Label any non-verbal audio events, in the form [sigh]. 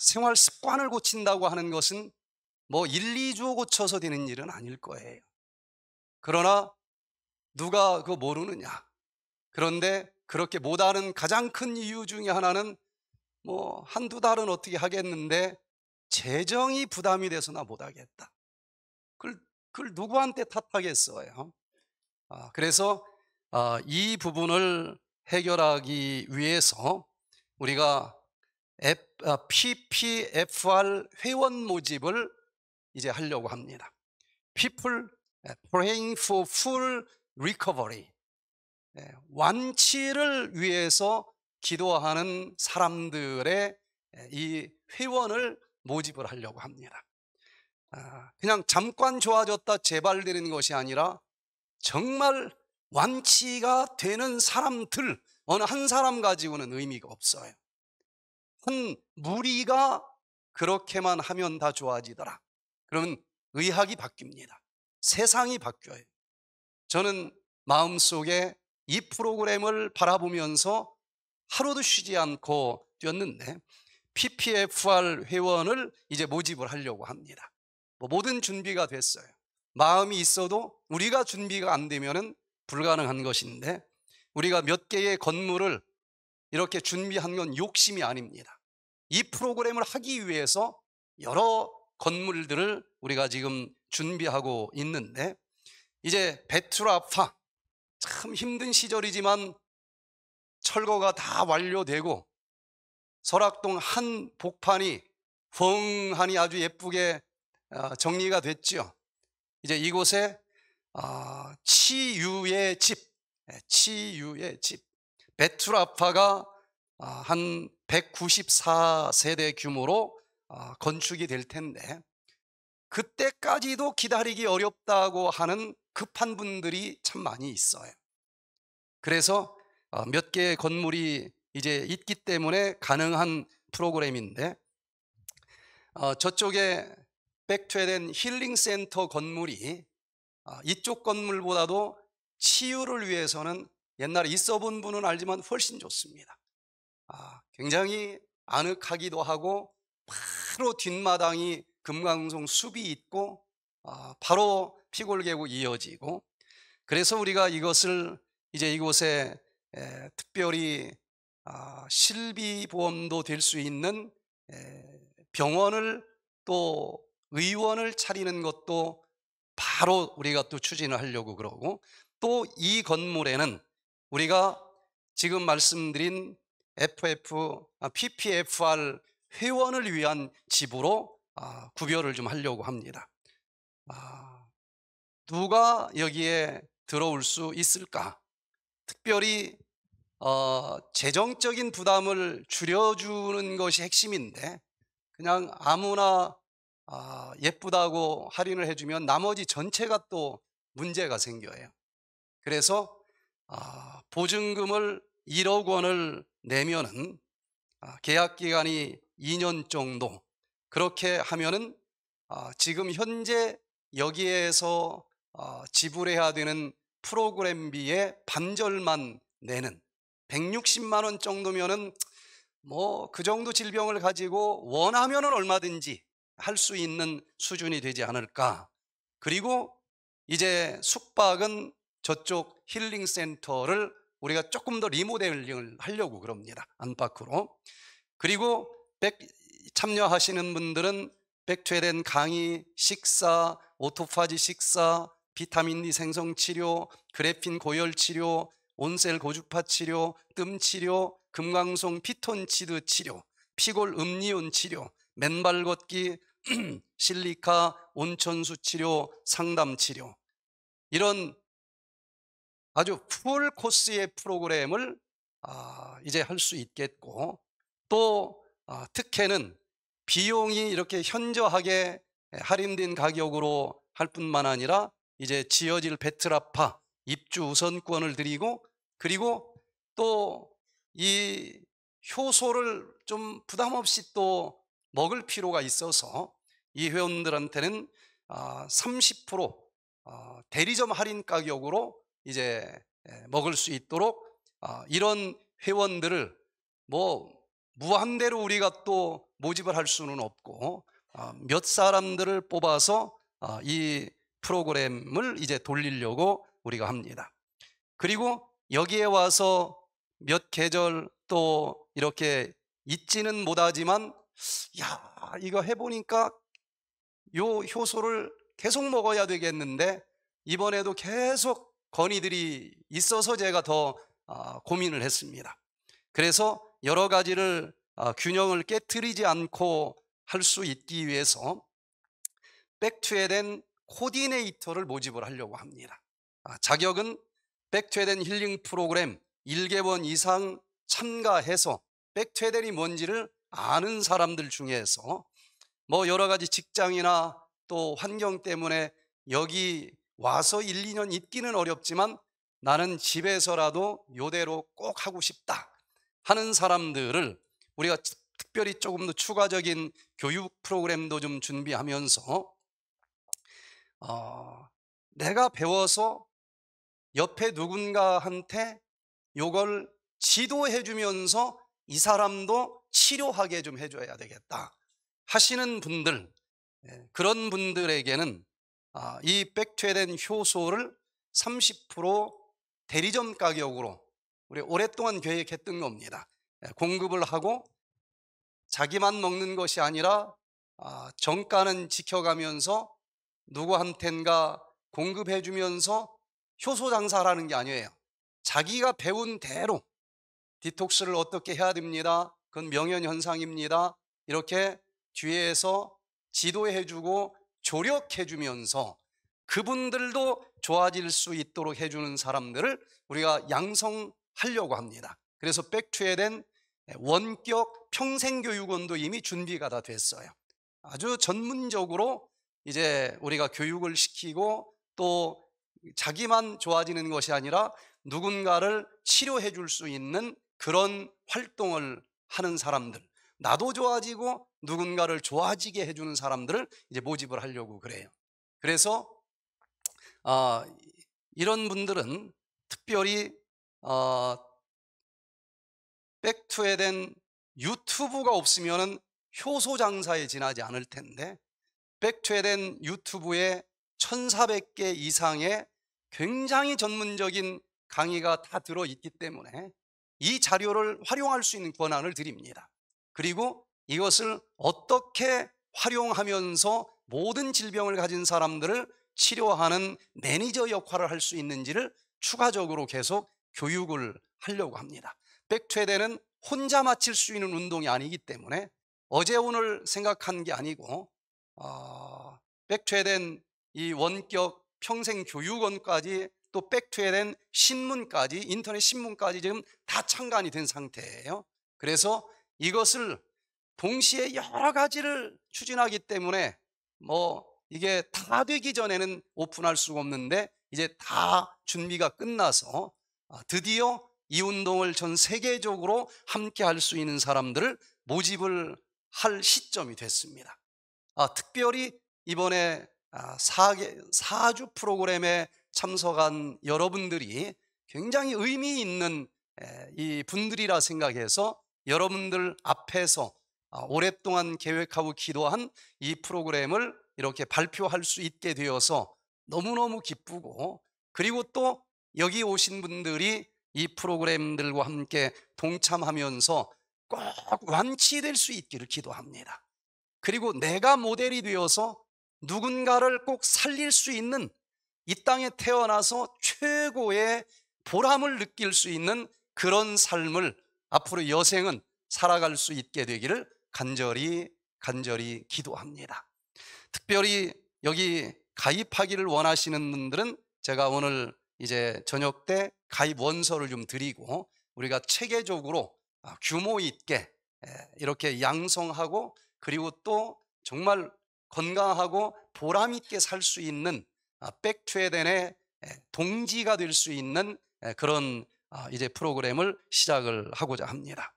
생활 습관을 고친다고 하는 것은 뭐 1, 2주 고쳐서 되는 일은 아닐 거예요. 그러나 누가 그거 모르느냐. 그런데 그렇게 못하는 가장 큰 이유 중에 하나는 뭐 한두 달은 어떻게 하겠는데 재정이 부담이 돼서 나 못하겠다. 그걸, 그걸 누구한테 탓하겠어요? 아, 그래서 아, 이 부분을 해결하기 위해서 우리가 어, PPFR 회원 모집을 이제 하려고 합니다. People 예, praying for full recovery. 예, 완치를 위해서 기도하는 사람들의 예, 이 회원을 모집을 하려고 합니다. 아, 그냥 잠깐 좋아졌다 재발되는 것이 아니라 정말 완치가 되는 사람들, 어느 한 사람 가지고는 의미가 없어요. 한 무리가 그렇게만 하면 다 좋아지더라. 그러면 의학이 바뀝니다. 세상이 바뀌어요. 저는 마음속에 이 프로그램을 바라보면서 하루도 쉬지 않고 뛰었는데 PPFR 회원을 이제 모집을 하려고 합니다. 뭐 모든 준비가 됐어요. 마음이 있어도 우리가 준비가 안 되면 불가능한 것인데 우리가 몇 개의 건물을 이렇게 준비한 건 욕심이 아닙니다. 이 프로그램을 하기 위해서 여러 건물들을 우리가 지금 준비하고 있는데 이제 베트라파 참 힘든 시절이지만 철거가 다 완료되고 설악동 한 복판이 펑하니 아주 예쁘게 어, 정리가 됐지 이제 이곳에 아, 치유의 집, 예, 치유의 집 베툴아파가 아, 한 194세대 규모로 아, 건축이 될 텐데 그때까지도 기다리기 어렵다고 하는 급한 분들이 참 많이 있어요. 그래서 아, 몇 개의 건물이 이제 있기 때문에 가능한 프로그램인데 어, 저쪽에 백퇴된 힐링센터 건물이 이쪽 건물보다도 치유를 위해서는 옛날에 있어 본 분은 알지만 훨씬 좋습니다. 아, 굉장히 아늑하기도 하고 바로 뒷마당이 금강송 숲이 있고 아, 바로 피골계고 이어지고 그래서 우리가 이것을 이제 이곳에 에, 특별히 아, 실비보험도 될 수 있는 에, 병원을 또 의원을 차리는 것도 바로 우리가 또 추진을 하려고 그러고 또 이 건물에는 우리가 지금 말씀드린 FF, 아, PPFR 회원을 위한 집으로 아, 구별을 좀 하려고 합니다. 아, 누가 여기에 들어올 수 있을까? 특별히 어, 재정적인 부담을 줄여주는 것이 핵심인데 그냥 아무나 예쁘다고 할인을 해주면 나머지 전체가 또 문제가 생겨요. 그래서 아, 보증금을 1억 원을 내면은 아, 계약 기간이 2년 정도 그렇게 하면은 아, 지금 현재 여기에서 지불해야 되는 프로그램비의 반절만 내는 160만 원 정도면은 뭐 그 정도 질병을 가지고 원하면은 얼마든지 할 수 있는 수준이 되지 않을까. 그리고 이제 숙박은 저쪽 힐링 센터를 우리가 조금 더 리모델링을 하려고 그럽니다. 안팎으로. 그리고 백, 참여하시는 분들은 백퇴된 강의, 식사, 오토파지 식사, 비타민 D 생성 치료, 그래핀 고열 치료, 온셀 고주파 치료, 뜸 치료, 금강송 피톤치드 치료, 피골 음니온 치료, 맨발 걷기, [clears throat] 실리카 온천수 치료, 상담 치료. 이런 아주 풀 코스의 프로그램을 아, 이제 할 수 있겠고 또 아, 특혜는 비용이 이렇게 현저하게 할인된 가격으로 할 뿐만 아니라 이제 지어질 베트라파 입주 우선권을 드리고 그리고 또 이 효소를 좀 부담 없이 또 먹을 필요가 있어서 이 회원들한테는 30% 아, 대리점 할인 가격으로 이제 예, 먹을 수 있도록 아, 이런 회원들을 뭐 무한대로 우리가 또 모집을 할 수는 없고 아, 몇 사람들을 뽑아서 아, 이 프로그램을 이제 돌리려고 우리가 합니다. 그리고 여기에 와서 몇 계절 또 이렇게 있지는 못하지만 야 이거 해보니까 요 효소를 계속 먹어야 되겠는데 이번에도 계속 건의들이 있어서 제가 더 아, 고민을 했습니다. 그래서 여러 가지를 아, 균형을 깨뜨리지 않고 할 수 있기 위해서 백투에된 코디네이터를 모집을 하려고 합니다. 아, 자격은 백투에된 힐링 프로그램 1개월 이상 참가해서 백투에덴이 뭔지를 아는 사람들 중에서 뭐 여러 가지 직장이나 또 환경 때문에 여기 와서 1, 2년 있기는 어렵지만 나는 집에서라도 요대로 꼭 하고 싶다 하는 사람들을 우리가 특별히 조금 더 추가적인 교육 프로그램도 좀 준비하면서 어, 내가 배워서 옆에 누군가한테 요걸 지도해 주면서 이 사람도 치료하게 좀 해줘야 되겠다 하시는 분들 예, 그런 분들에게는 아, 이 백퇴된 효소를 30% 대리점 가격으로 우리 오랫동안 계획했던 겁니다. 예, 공급을 하고 자기만 먹는 것이 아니라 아, 정가는 지켜가면서 누구한텐가 공급해 주면서 효소 장사라는 게 아니에요. 자기가 배운 대로 디톡스를 어떻게 해야 됩니다. 그건 명현 현상입니다. 이렇게 뒤에서 지도해 주고 조력해 주면서 그분들도 좋아질 수 있도록 해주는 사람들을 우리가 양성하려고 합니다. 그래서 백투에된 원격 평생교육원도 이미 준비가 다 됐어요. 아주 전문적으로 이제 우리가 교육을 시키고 또 자기만 좋아지는 것이 아니라 누군가를 치료해 줄 수 있는 그런 활동을 하는 사람들. 나도 좋아지고 누군가를 좋아지게 해주는 사람들을 이제 모집을 하려고 그래요. 그래서 어, 이런 분들은 특별히 어, 백투에 된 유튜브가 없으면 효소 장사에 지나지 않을 텐데 백투에 된 유튜브에 1,400개 이상의 굉장히 전문적인 강의가 다 들어있기 때문에 이 자료를 활용할 수 있는 권한을 드립니다. 그리고 이것을 어떻게 활용하면서 모든 질병을 가진 사람들을 치료하는 매니저 역할을 할 수 있는지를 추가적으로 계속 교육을 하려고 합니다. 백퇴대는 혼자 마칠 수 있는 운동이 아니기 때문에 어제 오늘 생각한 게 아니고 어, 백퇴된 이 원격 평생 교육원까지 또 백퇴된 신문까지 인터넷 신문까지 지금 다 창간이 된 상태예요. 그래서 이것을 동시에 여러 가지를 추진하기 때문에 뭐 이게 다 되기 전에는 오픈할 수가 없는데 이제 다 준비가 끝나서 어, 드디어 이 운동을 전 세계적으로 함께 할 수 있는 사람들을 모집을 할 시점이 됐습니다. 아, 특별히 이번에 4주 아, 프로그램에 참석한 여러분들이 굉장히 의미 있는 이 분들이라 생각해서 여러분들 앞에서 어, 오랫동안 계획하고 기도한 이 프로그램을 이렇게 발표할 수 있게 되어서 너무너무 기쁘고 그리고 또 여기 오신 분들이 이 프로그램들과 함께 동참하면서 꼭 완치될 수 있기를 기도합니다. 그리고 내가 모델이 되어서 누군가를 꼭 살릴 수 있는 이 땅에 태어나서 최고의 보람을 느낄 수 있는 그런 삶을 앞으로 여생은 살아갈 수 있게 되기를 간절히 간절히 기도합니다. 특별히 여기 가입하기를 원하시는 분들은 제가 오늘 이제 저녁 때 가입 원서를 좀 드리고 우리가 체계적으로 아, 규모 있게 예, 이렇게 양성하고 그리고 또 정말 건강하고 보람 있게 살 수 있는 아, 백최덴의 예, 동지가 될 수 있는 예, 그런 아, 이제 프로그램을 시작을 하고자 합니다.